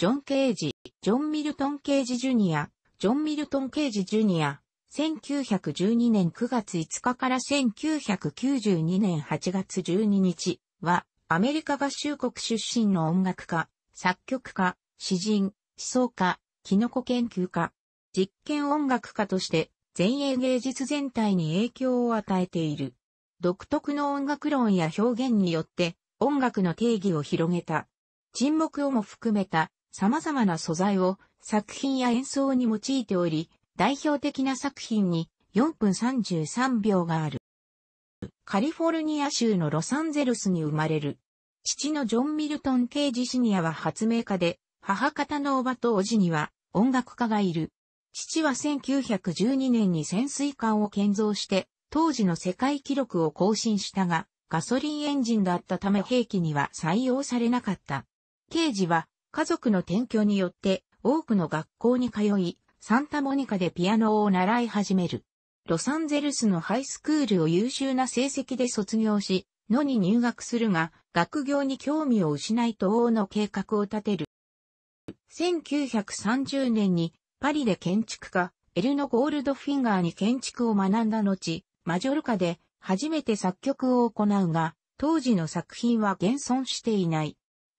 ジョン・ケージ、ジョン・ミルトン・ケージ・ジュニア、ジョン・ミルトン・ケージ・ジュニア、1912年9月5日から1992年8月12日は、アメリカ合衆国出身の音楽家、作曲家、詩人、思想家、キノコ研究家、実験音楽家として、前衛芸術全体に影響を与えている。独特の音楽論や表現によって、音楽の定義を広げた。沈黙をも含めた様々な素材を作品や演奏に用いており、代表的な作品に4分33秒がある。カリフォルニア州のロサンゼルスに生まれる。父のジョン・ミルトン・ケイジ・シニアは発明家で、母方のおばとおじには音楽家がいる。父は1912年に潜水艦を建造して、当時の世界記録を更新したが、ガソリンエンジンだったため兵器には採用されなかった。ケイジは家族の転居によって多くの学校に通い、サンタモニカでピアノを習い始める。ロサンゼルスのハイスクールを優秀な成績で卒業し、野に入学するが、学業に興味を失い東欧の計画を立てる。1930年にパリで建築家、エルノ・ゴールドフィンガーに建築を学んだ後、マジョルカで初めて作曲を行うが、当時の作品は現存していない。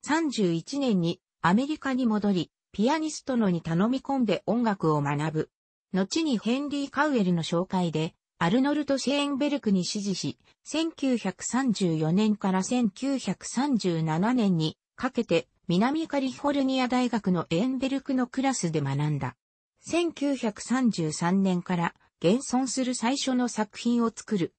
31年にアメリカに戻り、ピアニストのに頼み込んで音楽を学ぶ。後にヘンリー・カウエルの紹介で、アルノルト・シェーンベルクに支持し、1934年から1937年にかけて南カリフォルニア大学のエンベルクのクラスで学んだ。1933年から現存する最初の作品を作る。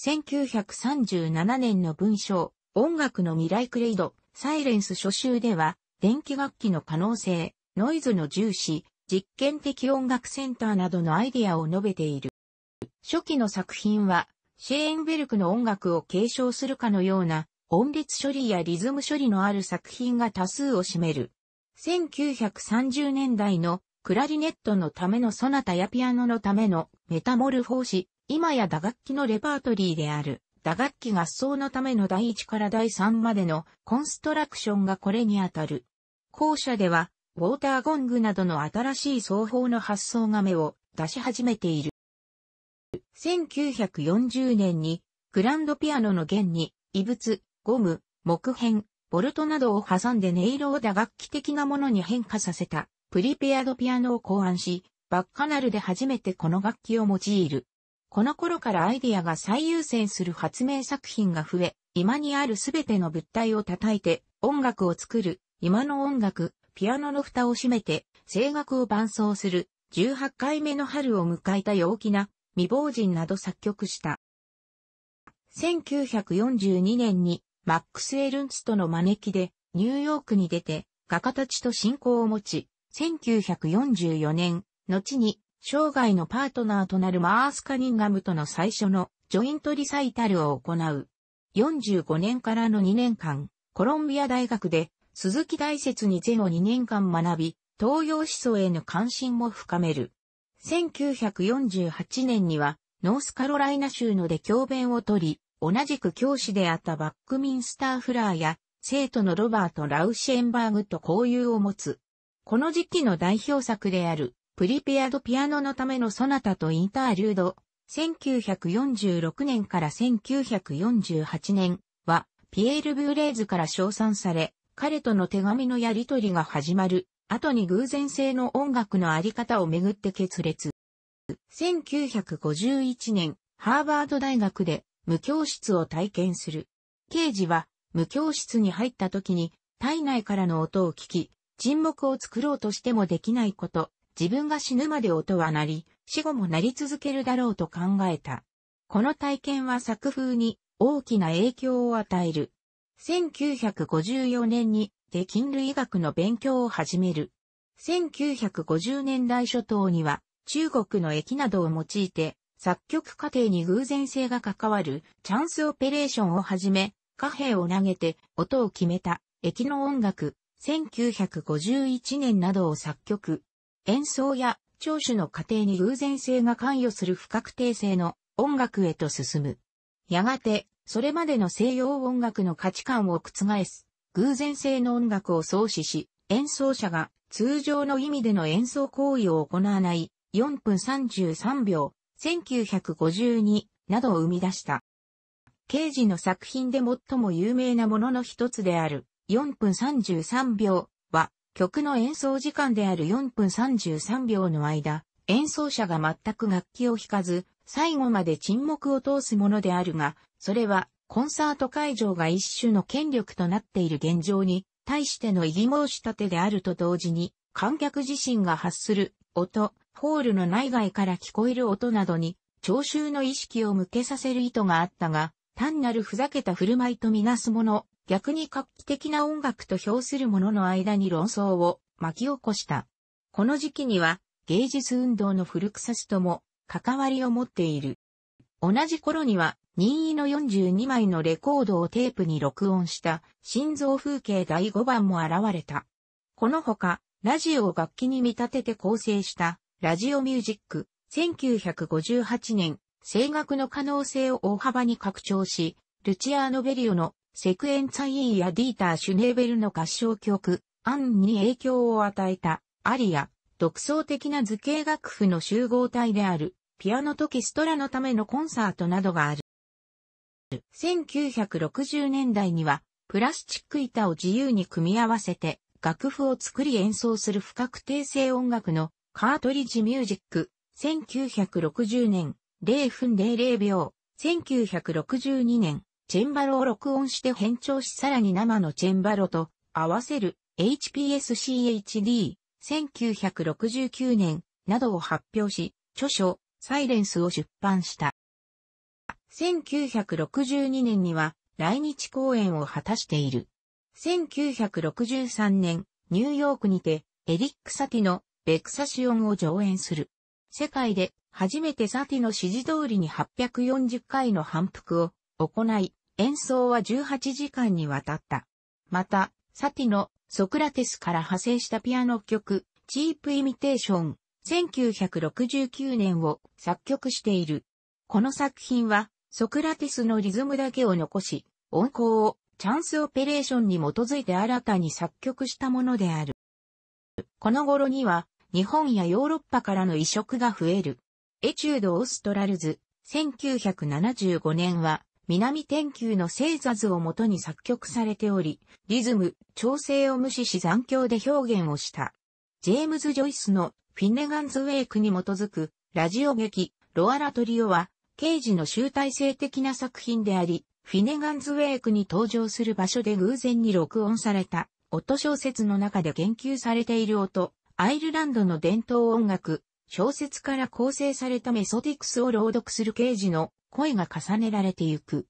1937年の文章、音楽の未来クレイド、サイレンス初集では、電気楽器の可能性、ノイズの重視、実験的音楽センターなどのアイディアを述べている。初期の作品は、シェーンベルクの音楽を継承するかのような音律処理やリズム処理のある作品が多数を占める。1930年代のクラリネットのためのソナタやピアノのためのメタモルフォーシ、今や打楽器のレパートリーである。打楽器合奏のための第1から第3までのコンストラクションがこれにあたる。後者では、ウォーターゴングなどの新しい奏法の発想が目を出し始めている。1940年に、グランドピアノの弦に、異物、ゴム、木片、ボルトなどを挟んで音色を打楽器的なものに変化させた、プリペアドピアノを考案し、バッカナルで初めてこの楽器を用いる。この頃からアイディアが最優先する発明作品が増え、今にあるすべての物体を叩いて音楽を作る、今の音楽、ピアノの蓋を閉めて声楽を伴奏する、18回目の春を迎えた陽気な未亡人など作曲した。1942年にマックス・エルンツとの招きでニューヨークに出て画家たちと親交を持ち、1944年、後に生涯のパートナーとなるマース・カニンガムとの最初のジョイントリサイタルを行う。45年からの2年間、コロンビア大学で鈴木大説に全を2年間学び、東洋思想への関心も深める。1948年には、ノースカロライナ州ので教鞭を取り、同じく教師であったバックミンスター・フラーや、生徒のロバート・ラウシェンバーグと交友を持つ。この時期の代表作である、プリペアドピアノのためのソナタとインターリュード、1946年から1948年は、ピエール・ブーレーズから称賛され、彼との手紙のやりとりが始まる、後に偶然性の音楽のあり方をめぐって決裂。1951年、ハーバード大学で無教室を体験する。刑事は無教室に入った時に体内からの音を聞き、沈黙を作ろうとしてもできないこと、自分が死ぬまで音は鳴り、死後も鳴り続けるだろうと考えた。この体験は作風に大きな影響を与える。1954年にで菌類学の勉強を始める。1950年代初頭には中国の駅などを用いて作曲過程に偶然性が関わるチャンスオペレーションをはじめ、貨幣を投げて音を決めた駅の音楽1951年などを作曲。演奏や聴取の過程に偶然性が関与する不確定性の音楽へと進む。やがて、それまでの西洋音楽の価値観を覆す、偶然性の音楽を創始し、演奏者が通常の意味での演奏行為を行わない4分33秒、1952などを生み出した。刑事の作品で最も有名なものの一つである4分33秒は曲の演奏時間である4分33秒の間、演奏者が全く楽器を弾かず、最後まで沈黙を通すものであるが、それはコンサート会場が一種の権力となっている現状に対しての異議申し立てであると同時に、観客自身が発する音、ホールの内外から聞こえる音などに、聴衆の意識を向けさせる意図があったが、単なるふざけた振る舞いとみなすもの、逆に画期的な音楽と評する者の間に論争を巻き起こした。この時期には芸術運動の古臭さとも関わりを持っている。同じ頃には任意の42枚のレコードをテープに録音した心臓風景第5番も現れた。このほか、ラジオを楽器に見立てて構成したラジオミュージック1958年声楽の可能性を大幅に拡張し、ルチアーノ・ベリオのセクエンツァインやディーター・シュネーベルの合唱曲、アンに影響を与えた、アリア、独創的な図形楽譜の集合体である、ピアノとキストラのためのコンサートなどがある。1960年代には、プラスチック板を自由に組み合わせて、楽譜を作り演奏する不確定性音楽のカートリッジミュージック。1960年、0分00秒、1962年、チェンバロを録音して変調しさらに生のチェンバロと合わせる HPSCHD、1969年などを発表し、著書、サイレンスを出版した。1962年には来日公演を果たしている。1963年、ニューヨークにて、エリック・サティのベクサシオンを上演する。世界で初めてサティの指示通りに840回の反復を行い、演奏は18時間にわたった。また、サティのソクラテスから派生したピアノ曲、チープイミテーション、1969年を作曲している。この作品は、ソクラテスのリズムだけを残し、音符をチャンスオペレーションに基づいて新たに作曲したものである。この頃には、日本やヨーロッパからの移植が増える。エチュード・オーストラルズ、1975年は、南天球の星座図をもとに作曲されており、リズム、調整を無視し残響で表現をした。ジェームズ・ジョイスのフィンネガンズ・ウェイクに基づくラジオ劇ロアラトリオは、刑事の集大成的な作品であり、フィネガンズ・ウェイクに登場する場所で偶然に録音された、音小説の中で言及されている音、アイルランドの伝統音楽、小説から構成されたメソティクスを朗読する刑事の声が重ねられてゆく。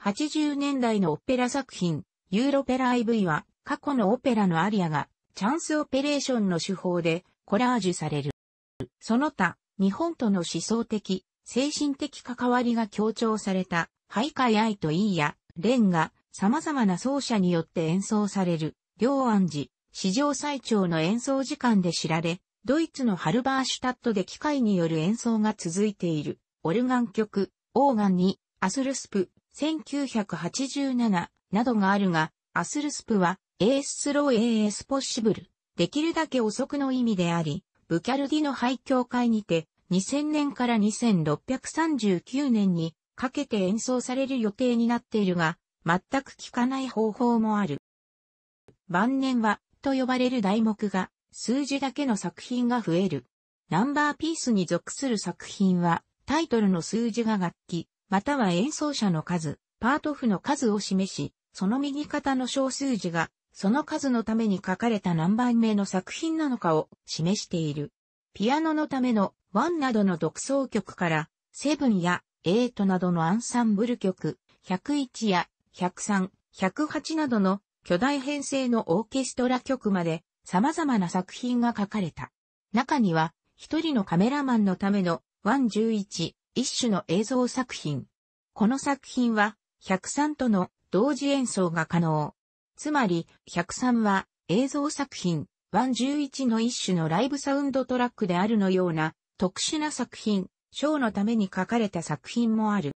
80年代のオペラ作品、ユーロペラ IV は過去のオペラのアリアがチャンスオペレーションの手法でコラージュされる。その他、日本との思想的、精神的関わりが強調された、ハイカイアイとイーや、レンが様々な奏者によって演奏される、両安寺、史上最長の演奏時間で知られ、ドイツのハルバーシュタットで機械による演奏が続いている、オルガン曲、オーガンに、アスルスプ、1987などがあるが、アスルスプは、エーススローエースポッシブル、できるだけ遅くの意味であり、ブキャルディの廃教会にて、2000年から2639年にかけて演奏される予定になっているが、全く効かない方法もある。晩年は、と呼ばれる題目が、数字だけの作品が増える。ナンバーピースに属する作品は、タイトルの数字が楽器、または演奏者の数、パート譜の数を示し、その右肩の小数字が、その数のために書かれた何番目の作品なのかを示している。ピアノのための1などの独奏曲から、セブンやエイトなどのアンサンブル曲、101や103、108などの巨大編成のオーケストラ曲まで、様々な作品が書かれた。中には、一人のカメラマンのための、ワン11、一種の映像作品。この作品は、103との同時演奏が可能。つまり、103は映像作品、ワン11の一種のライブサウンドトラックであるのような特殊な作品、ショーのために書かれた作品もある。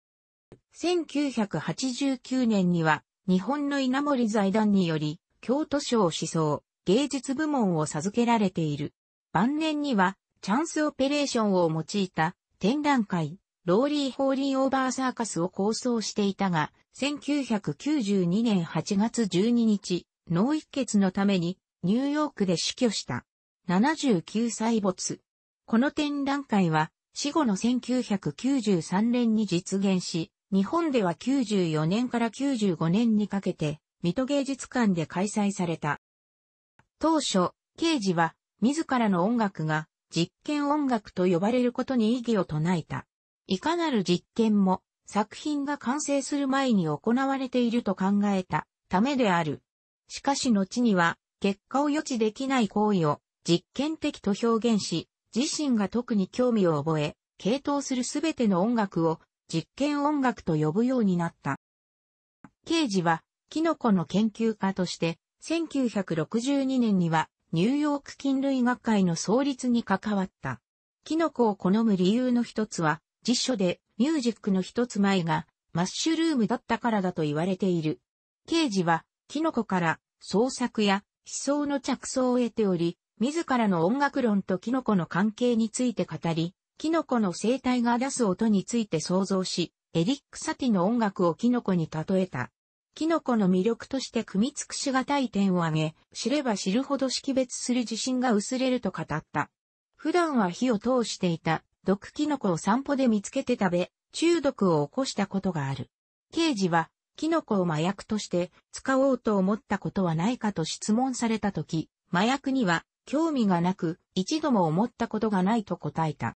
1989年には日本の稲森財団により京都賞を思想、芸術部門を授けられている。晩年には、チャンスオペレーションを用いた展覧会、ローリー・ホーリー・オーバー・サーカスを構想していたが、1992年8月12日、脳一血のためにニューヨークで死去した。79歳没。この展覧会は、死後の1993年に実現し、日本では94年から95年にかけて、水戸芸術館で開催された。当初、刑事は、自らの音楽が、実験音楽と呼ばれることに意義を唱えた。いかなる実験も、作品が完成する前に行われていると考えたためである。しかし後には、結果を予知できない行為を実験的と表現し、自身が特に興味を覚え、系統するすべての音楽を実験音楽と呼ぶようになった。刑事は、キノコの研究家として、1962年にはニューヨーク菌類学会の創立に関わった。キノコを好む理由の一つは、辞書でミュージックの一つ前がマッシュルームだったからだと言われている。刑事はキノコから創作や思想の着想を得ており、自らの音楽論とキノコの関係について語り、キノコの生態が出す音について想像し、エリック・サティの音楽をキノコに例えた。キノコの魅力として組み尽くしがたい点を挙げ、知れば知るほど識別する自信が薄れると語った。普段は火を通していた毒キノコを散歩で見つけて食べ、中毒を起こしたことがある。刑事は、キノコを麻薬として使おうと思ったことはないかと質問されたとき、麻薬には興味がなく、一度も思ったことがないと答えた。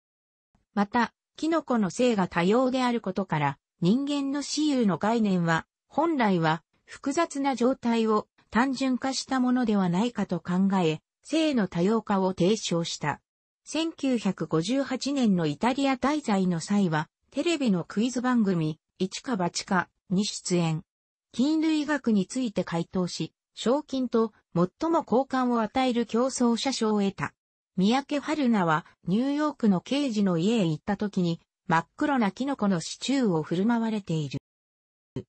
また、キノコの性が多様であることから、人間の私有の概念は本来は複雑な状態を単純化したものではないかと考え、性の多様化を提唱した。1958年のイタリア滞在の際は、テレビのクイズ番組、一か八かに出演。菌類学について回答し、賞金と最も好感を与える競争者賞を得た。三宅春菜はニューヨークの刑事の家へ行った時に真っ黒なキノコのシチューを振る舞われている。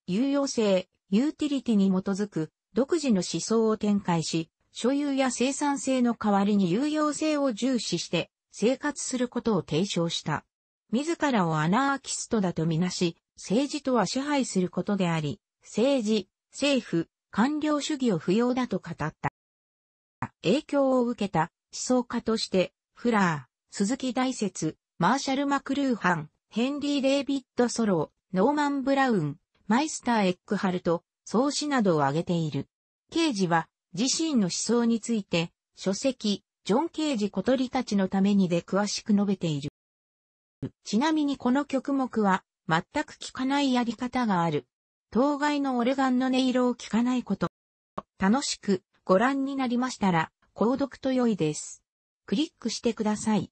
有用性、ユーティリティに基づく独自の思想を展開し、所有や生産性の代わりに有用性を重視して生活することを提唱した。自らをアナーキストだとみなし、政治とは支配することであり、政治、政府、官僚主義を不要だと語った。影響を受けた思想家として、フラー、鈴木大説、マーシャル・マクルーハン、ヘンリー・デイビッド・ソロー、ノーマン・ブラウン、マイスター・エックハルト、創始などを挙げている。刑事は自身の思想について、書籍、ジョン・ケージ小鳥たちのためにで詳しく述べている。ちなみにこの曲目は、全く聞かないやり方がある。当該のオルガンの音色を聞かないこと。楽しくご覧になりましたら、購読と良いです。クリックしてください。